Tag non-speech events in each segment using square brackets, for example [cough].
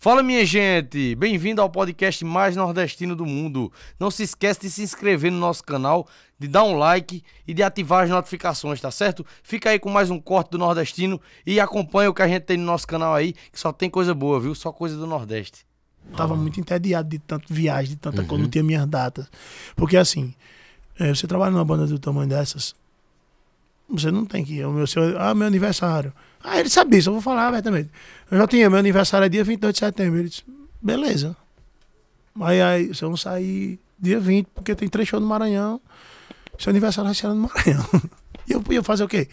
Fala minha gente, bem-vindo ao podcast mais nordestino do mundo. Não se esquece de se inscrever no nosso canal, de dar um like e de ativar as notificações, tá certo? Fica aí com mais um corte do nordestino e acompanha o que a gente tem no nosso canal aí, que só tem coisa boa, viu? Só coisa do Nordeste. Tava uhum. muito entediado de tanta viagem, de tanta uhum. coisa, não tinha minhas datas. Porque assim, eh, você trabalha numa banda do tamanho dessas, você não tem que ir. O meu seu ah, meu aniversário. Ah, ele sabia, só vou falar abertamente. Eu já tinha, meu aniversário é dia 22 de setembro. Ele disse, beleza. mas aí, se eu não sair dia 20, porque tem três shows no Maranhão, seu aniversário vai ser no Maranhão. [laughs] e eu ia fazer o quê?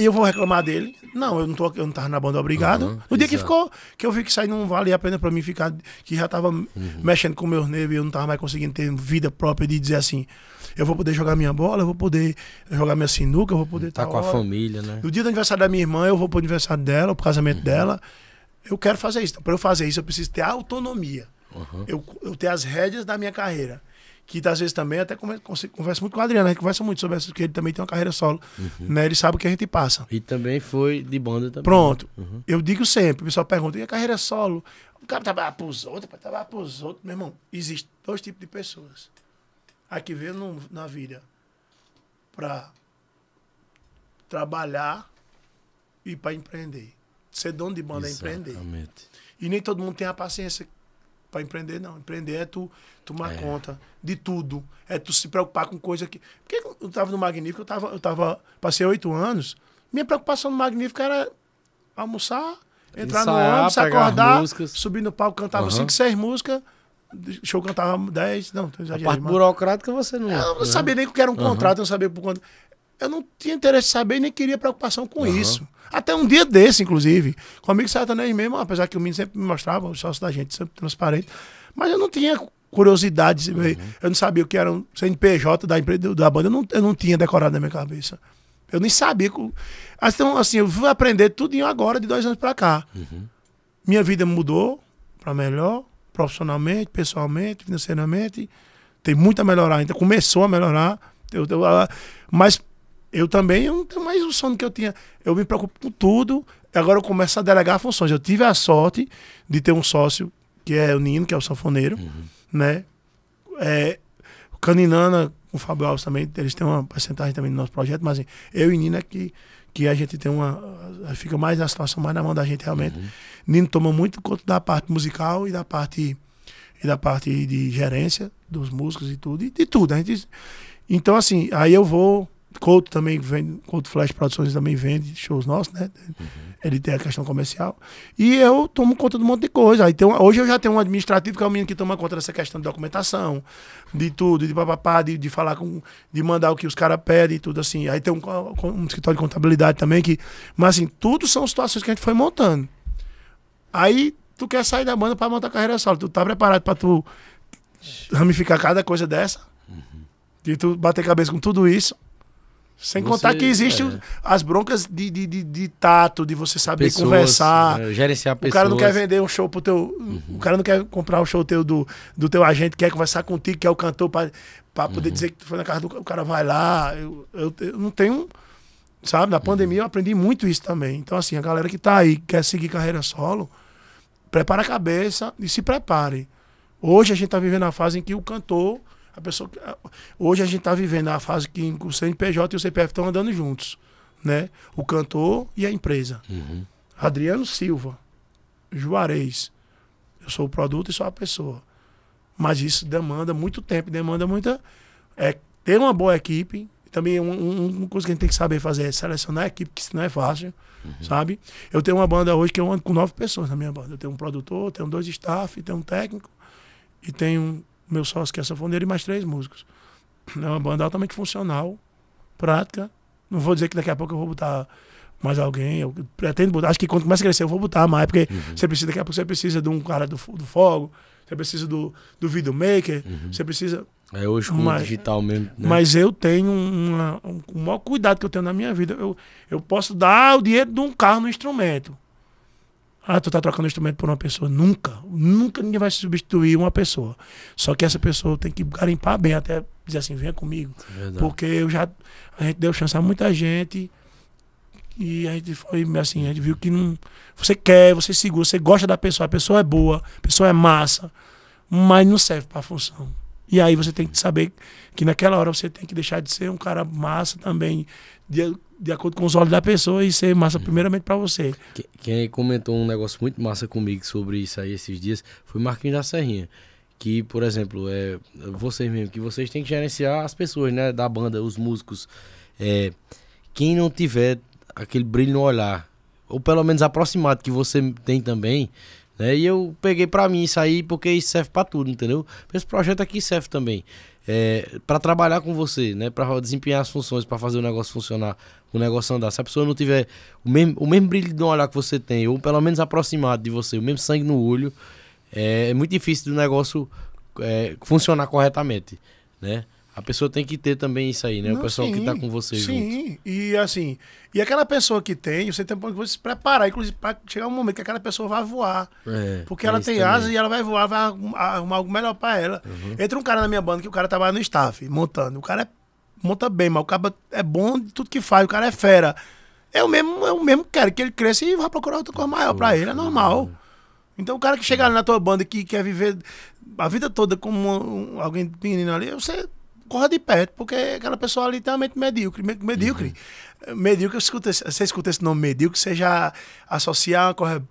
E eu vou reclamar dele. Não, eu não, tô, eu não tava na banda obrigado. Uhum, o dia exato. que ficou, que eu vi que sair não valia a pena pra mim ficar, que já tava uhum. mexendo com meus nervos e eu não tava mais conseguindo ter vida própria de dizer assim, eu vou poder jogar minha bola, eu vou poder jogar minha sinuca, eu vou poder estar. Tá com hora. a família, né? No dia do aniversário da minha irmã, eu vou pro aniversário dela, pro casamento uhum. dela. Eu quero fazer isso. Então, pra eu fazer isso, eu preciso ter autonomia. Eu, eu ter as rédeas da minha carreira que às vezes também até conversa muito com o Adriano, a gente conversa muito sobre isso, porque ele também tem uma carreira solo, uhum. né? Ele sabe o que a gente passa. E também foi de banda também. Né? Pronto. Uhum. Eu digo sempre, o pessoal pergunta, e a carreira solo? O cara trabalha tá pros outros, para trabalhar tá pros outros. Meu irmão, existem dois tipos de pessoas. A que veio no, na vida para trabalhar e para empreender. Ser dono de banda Exatamente. é empreender. E nem todo mundo tem a paciência para empreender, não. Empreender é tu tomar é. conta de tudo. É tu se preocupar com coisa que. Porque eu estava no Magnífico, eu tava, eu tava. Passei oito anos. Minha preocupação no Magnífico era almoçar, entrar Ensaiar, no ônibus, acordar, músicas. subir no palco, cantava uhum. cinco, seis músicas. Show cantar dez Não, tô exagerando. A parte mas... burocrática você não. É, eu não é. sabia nem o que era um uhum. contrato, eu não sabia por quanto eu não tinha interesse em saber nem queria preocupação com uhum. isso. Até um dia desse, inclusive. Com o amigo Satanás mesmo, apesar que o menino sempre me mostrava, o sócio da gente, sempre transparente. Mas eu não tinha curiosidade. Uhum. Eu não sabia o que era um CNPJ da empresa, da banda. Eu não, eu não tinha decorado na minha cabeça. Eu nem sabia. Então, assim, eu vou aprender tudo agora, de dois anos para cá. Uhum. Minha vida mudou para melhor, profissionalmente, pessoalmente, financeiramente. Tem muito a melhorar ainda. Começou a melhorar. Eu, eu, mas eu também eu não tenho mais o sono que eu tinha. Eu me preocupo com tudo. Agora eu começo a delegar funções. Eu tive a sorte de ter um sócio, que é o Nino, que é o sanfoneiro, uhum. né? É, Caninana, o Fábio Alves também, eles têm uma porcentagem também no nosso projeto, mas assim, eu e Nino é que, que a gente tem uma. Fica mais na situação, mais na mão da gente realmente. Uhum. Nino toma muito conta da parte musical e da parte, e da parte de gerência dos músicos e tudo, e de tudo. A gente, então, assim, aí eu vou Couto também vende, Couto Flash Produções também vende shows nossos, né? Uhum. Ele tem a questão comercial. E eu tomo conta de um monte de coisa. Aí tem hoje eu já tenho um administrativo que é o menino que toma conta dessa questão de documentação, de tudo, de papapá, de, de falar com. de mandar o que os caras pedem e tudo assim. Aí tem um, um escritório de contabilidade também que. Mas assim, tudo são situações que a gente foi montando. Aí tu quer sair da banda para montar carreira solo. Tu tá preparado para tu ramificar cada coisa dessa? Uhum. E tu bater cabeça com tudo isso. Sem você, contar que existem é. as broncas de, de, de, de, tato, de você saber pessoas, conversar. É, gerenciar pessoas. O cara não quer vender um show pro teu. Uhum. O cara não quer comprar um show teu do, do teu agente, quer conversar contigo, quer o cantor pra, pra uhum. poder dizer que tu foi na casa do o cara vai lá. Eu, eu, eu não tenho. Sabe, na uhum. pandemia eu aprendi muito isso também. Então, assim, a galera que tá aí, quer seguir carreira solo, prepara a cabeça e se prepare. Hoje a gente tá vivendo a fase em que o cantor a pessoa, hoje a gente está vivendo a fase que o CNPJ e o CPF estão andando juntos. Né? O cantor e a empresa. Uhum. Adriano Silva, Juarez. Eu sou o produto e sou a pessoa. Mas isso demanda muito tempo, demanda muita. É, ter uma boa equipe. Também um, um, uma coisa que a gente tem que saber fazer é selecionar a equipe, que isso não é fácil, uhum. sabe? Eu tenho uma banda hoje que eu ando com nove pessoas na minha banda. Eu tenho um produtor, tenho dois staff, tenho um técnico e tenho o meu sócio, que é sanfoneiro, e mais três músicos. É uma banda altamente funcional, prática. Não vou dizer que daqui a pouco eu vou botar mais alguém. Eu pretendo botar. Acho que quando começa a crescer, eu vou botar mais, porque uhum. você precisa, daqui a pouco você precisa de um cara do, do fogo, você precisa do, do videomaker, uhum. você precisa. É hoje com mas, digital mesmo. Né? Mas eu tenho uma, um, o maior cuidado que eu tenho na minha vida. Eu, eu posso dar o dinheiro de um carro no instrumento. Ah, tu tá trocando instrumento por uma pessoa. Nunca. Nunca ninguém vai substituir uma pessoa. Só que essa pessoa tem que garimpar bem, até dizer assim, venha comigo. porque eu já. A gente deu chance a muita gente. E a gente foi assim, a gente viu que não. Você quer, você segura, você gosta da pessoa, a pessoa é boa, a pessoa é massa, mas não serve pra função. E aí você tem que saber que naquela hora você tem que deixar de ser um cara massa também, de, de acordo com os olhos da pessoa, e ser massa uhum. primeiramente para você. Quem, comentou um negócio muito massa comigo sobre isso aí esses dias foi Marquinhos da Serrinha. Que, por exemplo, é, vocês mesmo, que vocês têm que gerenciar as pessoas, né? Da banda, os músicos. É, quem não tiver aquele brilho no olhar, ou pelo menos aproximado que você tem também, né? E eu peguei para mim isso aí porque isso serve para tudo, entendeu? Esse projeto aqui serve também. É, para trabalhar com você, né? Para desempenhar as funções, para fazer o negócio funcionar, o negócio andar. Se a pessoa não tiver o mesmo, o mesmo brilho de um olhar que você tem, ou pelo menos aproximado de você, o mesmo sangue no olho, é, é muito difícil do negócio é, funcionar corretamente, né? A pessoa tem que ter também isso aí, né? Não, o pessoal sim, que tá com você sim. junto. e assim, e aquela pessoa que tem, você tem que você se preparar, inclusive, para chegar um momento que aquela pessoa vai voar. É, porque é ela tem asa e ela vai voar, vai arrumar algo melhor para ela. Uhum. Entra um cara na minha banda que o cara trabalha no staff, montando. O cara é, monta bem, mas o cara é bom de tudo que faz, o cara é fera. Eu mesmo, eu mesmo quero que ele cresça e vá procurar outra coisa maior para ele, é normal. Então o cara que chega uhum. ali na tua banda que quer viver a vida toda como um, alguém menino ali, você corra de perto, porque aquela pessoa ali é tem uma mente medíocre. Medíocre. Uhum. Medíocre, escuta, você escuta esse nome medíocre, você já associa uma coisa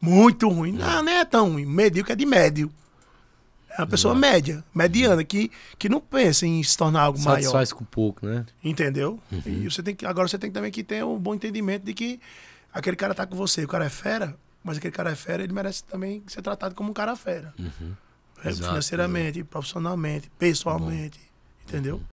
muito ruim. Uhum. Não, não é tão ruim. Medíocre é de médio. É uma pessoa uhum. média, mediana, que, que não pensa em se tornar algo Satisfaz maior. Satisfaz com pouco, né? Entendeu? Uhum. E você tem que, agora você tem também que ter um bom entendimento de que aquele cara tá com você, o cara é fera, mas aquele cara é fera, ele merece também ser tratado como um cara fera. Uhum. É, Exato, financeiramente, profissionalmente, pessoalmente. Bom. Entendeu?